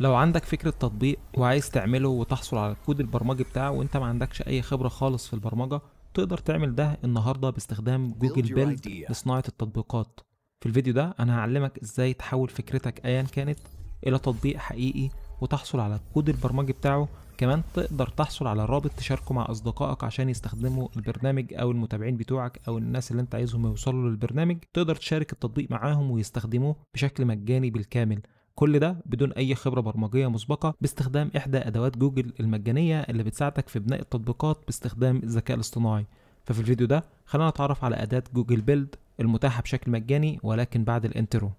لو عندك فكرة تطبيق وعايز تعمله وتحصل على الكود البرمجي بتاعه وانت ما عندكش اي خبرة خالص في البرمجة تقدر تعمل ده النهاردة باستخدام جوجل بيلد لصناعة التطبيقات في الفيديو ده انا هعلمك ازاي تحول فكرتك ايا كانت الى تطبيق حقيقي وتحصل على الكود البرمجي بتاعه كمان تقدر تحصل على رابط تشاركه مع اصدقائك عشان يستخدموا البرنامج او المتابعين بتوعك او الناس اللي انت عايزهم يوصلوا للبرنامج تقدر تشارك التطبيق معاهم ويستخدموه بشكل مجاني بالكامل كل ده بدون أي خبرة برمجية مسبقة باستخدام إحدى أدوات جوجل المجانية اللي بتساعدك في بناء التطبيقات باستخدام الذكاء الاصطناعي ففي الفيديو ده خلينا نتعرف على أداة جوجل بيلد المتاحة بشكل مجاني ولكن بعد الانترو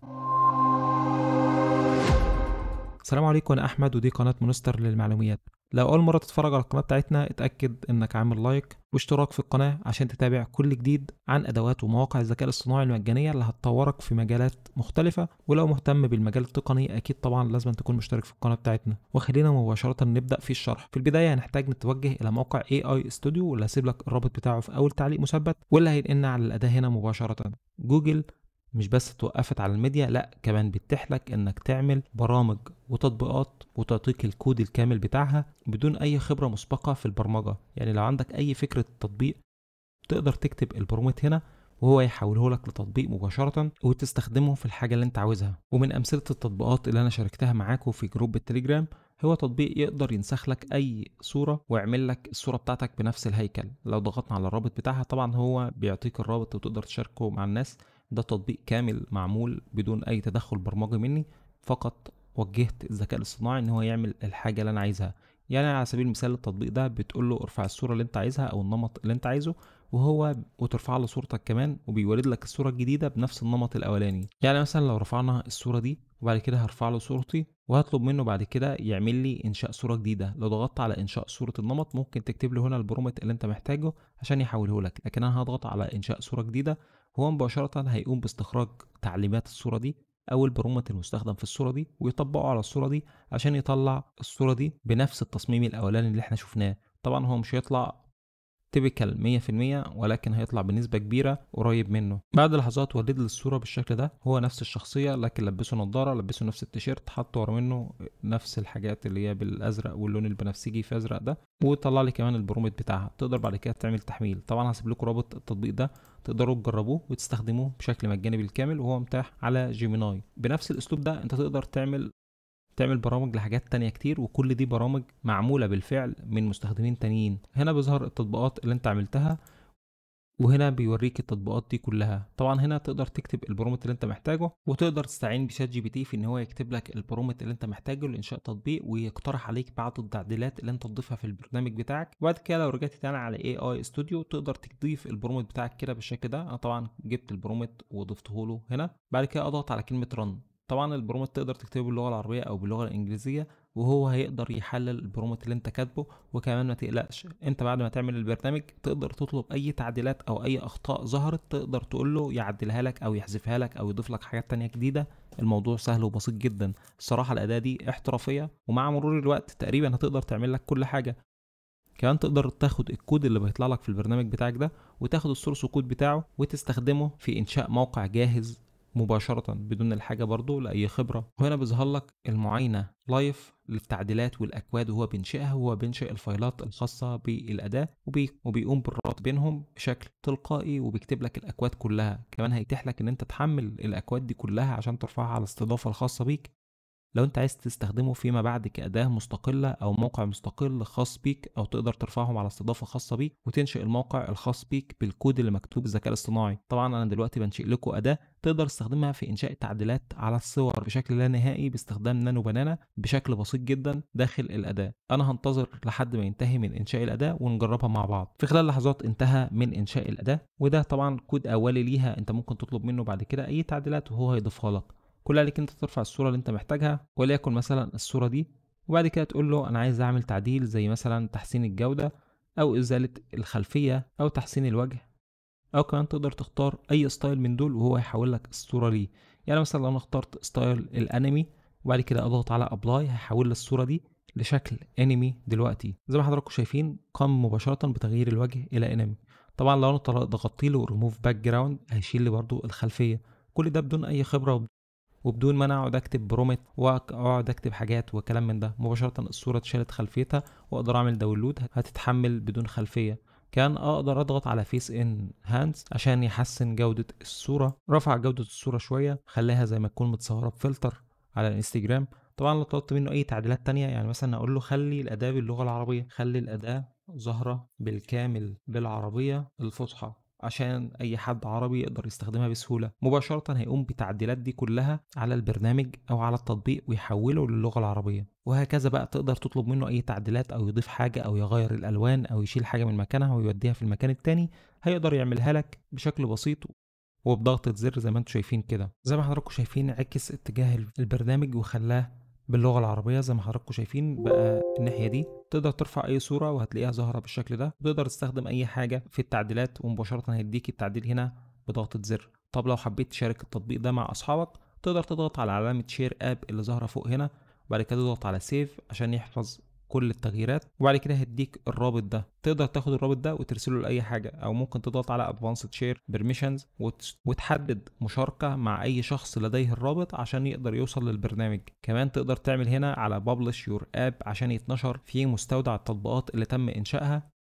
السلام عليكم أنا أحمد ودي قناة مونستر للمعلومات لو أول مرة تتفرج على القناة بتاعتنا اتأكد إنك عامل لايك واشتراك في القناة عشان تتابع كل جديد عن أدوات ومواقع الذكاء الاصطناعي المجانية اللي هتطورك في مجالات مختلفة ولو مهتم بالمجال التقني أكيد طبعا لازم تكون مشترك في القناة بتاعتنا وخلينا مباشرة نبدأ في الشرح في البداية هنحتاج نتوجه إلى موقع اي اي ستوديو واللي هسيب لك الرابط بتاعه في أول تعليق مثبت واللي هينقلنا على الأداة هنا مباشرة جوجل مش بس توقفت على الميديا لا كمان بتحلك لك انك تعمل برامج وتطبيقات وتعطيك الكود الكامل بتاعها بدون اي خبره مسبقه في البرمجه يعني لو عندك اي فكره تطبيق تقدر تكتب البرومت هنا وهو يحوله لك لتطبيق مباشرة وتستخدمه في الحاجة اللي انت عاوزها ومن أمثلة التطبيقات اللي أنا شاركتها معاكم في جروب التليجرام هو تطبيق يقدر ينسخ لك أي صورة ويعمل لك الصورة بتاعتك بنفس الهيكل لو ضغطنا على الرابط بتاعها طبعا هو بيعطيك الرابط وتقدر تشاركه مع الناس ده تطبيق كامل معمول بدون اي تدخل برمجي مني فقط وجهت الذكاء الاصطناعي ان هو يعمل الحاجه اللي انا عايزها يعني على سبيل المثال التطبيق ده بتقول له ارفع الصوره اللي انت عايزها او النمط اللي انت عايزه وهو وترفع له صورتك كمان وبيورد لك الصوره الجديده بنفس النمط الاولاني يعني مثلا لو رفعنا الصوره دي وبعد كده هرفع له صورتي وهطلب منه بعد كده يعمل لي انشاء صوره جديده لو ضغطت على انشاء صوره النمط ممكن تكتب له هنا البرومت اللي انت محتاجه عشان يحوله لك لكن انا هضغط على انشاء صوره جديده هو مباشره هيقوم باستخراج تعليمات الصوره دي او البرومت المستخدم في الصوره دي ويطبقه على الصوره دي عشان يطلع الصوره دي بنفس التصميم الاولاني اللي احنا شفناه طبعا هو مش هيطلع تيبيكال 100% ولكن هيطلع بنسبة كبيرة قريب منه بعد لحظات ولد لي الصورة بالشكل ده هو نفس الشخصية لكن لبسه نظارة لبسه نفس التيشيرت حط ورا منه نفس الحاجات اللي هي بالازرق واللون البنفسجي في ازرق ده وطلع لي كمان البرومت بتاعها تقدر بعد كده تعمل تحميل طبعا هسيب لكم رابط التطبيق ده تقدروا تجربوه وتستخدموه بشكل مجاني بالكامل وهو متاح على جيميناي بنفس الاسلوب ده انت تقدر تعمل تعمل برامج لحاجات تانية كتير وكل دي برامج معمولة بالفعل من مستخدمين تانيين هنا بيظهر التطبيقات اللي انت عملتها وهنا بيوريك التطبيقات دي كلها طبعا هنا تقدر تكتب البرومت اللي انت محتاجه وتقدر تستعين بشات جي بي تي في ان هو يكتب لك البرومت اللي انت محتاجه لانشاء تطبيق ويقترح عليك بعض التعديلات اللي انت تضيفها في البرنامج بتاعك وبعد كده لو رجعت تاني على اي اي ستوديو تقدر تضيف البرومت بتاعك كده بالشكل ده انا طبعا جبت البرومت وضفته له هنا بعد كده اضغط على كلمه رن طبعا البرومت تقدر تكتبه باللغه العربيه او باللغه الانجليزيه وهو هيقدر يحلل البرومت اللي انت كاتبه وكمان ما تقلقش انت بعد ما تعمل البرنامج تقدر تطلب اي تعديلات او اي اخطاء ظهرت تقدر تقول له يعدلها لك او يحذفها لك او يضيف لك حاجات تانية جديده الموضوع سهل وبسيط جدا الصراحه الاداه دي احترافيه ومع مرور الوقت تقريبا هتقدر تعمل لك كل حاجه كمان تقدر تاخد الكود اللي بيطلع لك في البرنامج بتاعك ده وتاخد السورس كود بتاعه وتستخدمه في انشاء موقع جاهز مباشرة بدون الحاجة برضه لأي خبرة وهنا بيظهر لك المعاينة لايف للتعديلات والأكواد وهو بينشئها وهو بينشئ الفايلات الخاصة بالأداة وبي... وبيقوم بالربط بينهم بشكل تلقائي وبيكتب لك الأكواد كلها كمان هيتيح لك إن أنت تحمل الأكواد دي كلها عشان ترفعها على الاستضافة الخاصة بيك لو انت عايز تستخدمه فيما بعد كأداة مستقلة أو موقع مستقل خاص بيك أو تقدر ترفعهم على استضافة خاصة بيك وتنشئ الموقع الخاص بيك بالكود اللي مكتوب الذكاء الاصطناعي طبعا أنا دلوقتي بنشئ لكم أداة تقدر تستخدمها في إنشاء تعديلات على الصور بشكل لا نهائي باستخدام نانو بنانا بشكل بسيط جدا داخل الأداة أنا هنتظر لحد ما ينتهي من إنشاء الأداة ونجربها مع بعض في خلال لحظات انتهى من إنشاء الأداة وده طبعا كود أولي ليها أنت ممكن تطلب منه بعد كده أي تعديلات وهو هيضيفها لك كل عليك انت ترفع الصورة اللي انت محتاجها وليكن مثلا الصورة دي وبعد كده تقول له انا عايز اعمل تعديل زي مثلا تحسين الجودة او ازالة الخلفية او تحسين الوجه او كمان تقدر تختار اي ستايل من دول وهو هيحول لك الصورة ليه يعني مثلا لو انا اخترت ستايل الانمي وبعد كده اضغط على ابلاي هيحول الصورة دي لشكل انمي دلوقتي زي ما حضراتكم شايفين قام مباشرة بتغيير الوجه الى انمي طبعا لو انا ضغطت له ريموف باك جراوند هيشيل لي برضو الخلفية كل ده بدون اي خبرة وبدون ما انا اقعد اكتب برومت واقعد اكتب حاجات وكلام من ده مباشره الصوره اتشالت خلفيتها واقدر اعمل داونلود هتتحمل بدون خلفيه كان اقدر اضغط على فيس ان هاندز عشان يحسن جودة الصورة رفع جودة الصورة شوية خلاها زي ما تكون متصورة بفلتر على الانستجرام طبعا لو طلبت منه اي تعديلات تانية يعني مثلا اقول له خلي الاداة باللغة العربية خلي الاداة ظاهرة بالكامل بالعربية الفصحى عشان أي حد عربي يقدر يستخدمها بسهولة مباشرة هيقوم بالتعديلات دي كلها على البرنامج أو على التطبيق ويحوله للغة العربية وهكذا بقى تقدر تطلب منه أي تعديلات أو يضيف حاجة أو يغير الألوان أو يشيل حاجة من مكانها ويوديها في المكان التاني هيقدر يعملها لك بشكل بسيط وبضغطة زر زي ما انتم شايفين كده زي ما حضراتكم شايفين عكس اتجاه البرنامج وخلاه باللغة العربية زي ما حضراتكم شايفين بقى الناحية دي تقدر ترفع اي صورة وهتلاقيها ظاهرة بالشكل ده وتقدر تستخدم اي حاجة في التعديلات ومباشرة هيديك التعديل هنا بضغطة زر طب لو حبيت تشارك التطبيق ده مع اصحابك تقدر تضغط على علامة شير اب اللي ظاهرة فوق هنا وبعد كده تضغط على سيف عشان يحفظ كل التغييرات وبعد كده هديك الرابط ده تقدر تاخد الرابط ده وترسله لاي حاجه او ممكن تضغط على ادفانسد شير بيرميشنز وتحدد مشاركه مع اي شخص لديه الرابط عشان يقدر يوصل للبرنامج كمان تقدر تعمل هنا على بابلش يور اب عشان يتنشر في مستودع التطبيقات اللي تم انشائها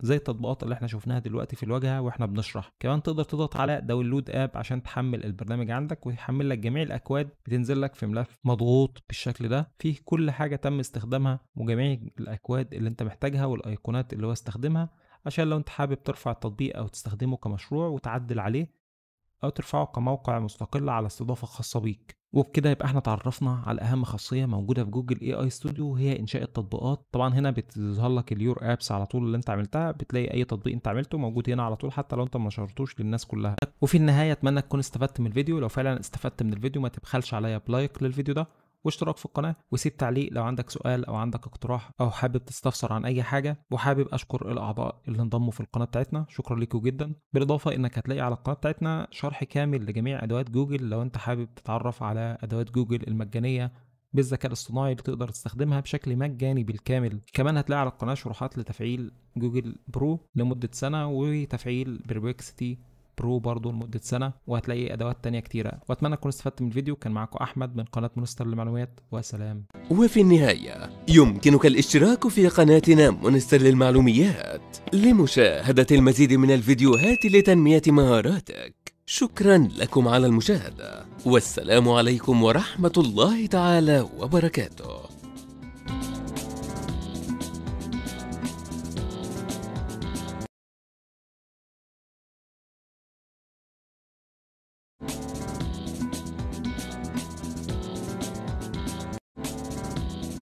زي التطبيقات اللي احنا شفناها دلوقتي في الواجهه واحنا بنشرح كمان تقدر تضغط على داونلود اب عشان تحمل البرنامج عندك ويحمل لك جميع الاكواد بتنزل لك في ملف مضغوط بالشكل ده فيه كل حاجه تم استخدامها وجميع الاكواد اللي انت محتاجها والايقونات اللي هو استخدمها عشان لو انت حابب ترفع التطبيق او تستخدمه كمشروع وتعدل عليه او ترفعه كموقع مستقل على استضافه خاصه بيك وبكده يبقى احنا اتعرفنا على اهم خاصيه موجوده في جوجل اي اي ستوديو وهي انشاء التطبيقات طبعا هنا بتظهر لك اليور ابس على طول اللي انت عملتها بتلاقي اي تطبيق انت عملته موجود هنا على طول حتى لو انت ما نشرتوش للناس كلها وفي النهايه اتمنى تكون استفدت من الفيديو لو فعلا استفدت من الفيديو ما تبخلش عليا بلايك للفيديو ده واشتراك في القناه وسيب تعليق لو عندك سؤال او عندك اقتراح او حابب تستفسر عن اي حاجه وحابب اشكر الاعضاء اللي انضموا في القناه بتاعتنا شكرا لكم جدا بالاضافه انك هتلاقي على القناه بتاعتنا شرح كامل لجميع ادوات جوجل لو انت حابب تتعرف على ادوات جوجل المجانيه بالذكاء الاصطناعي اللي تقدر تستخدمها بشكل مجاني بالكامل كمان هتلاقي على القناة شروحات لتفعيل جوجل برو لمدة سنة وتفعيل بيربكسيتي برو برضه لمده سنه وهتلاقي ادوات تانية كتيره واتمنى تكون استفدت من الفيديو كان معاكم احمد من قناه مونستر للمعلومات وسلام وفي النهايه يمكنك الاشتراك في قناتنا مونستر للمعلوميات لمشاهده المزيد من الفيديوهات لتنميه مهاراتك شكرا لكم على المشاهده والسلام عليكم ورحمه الله تعالى وبركاته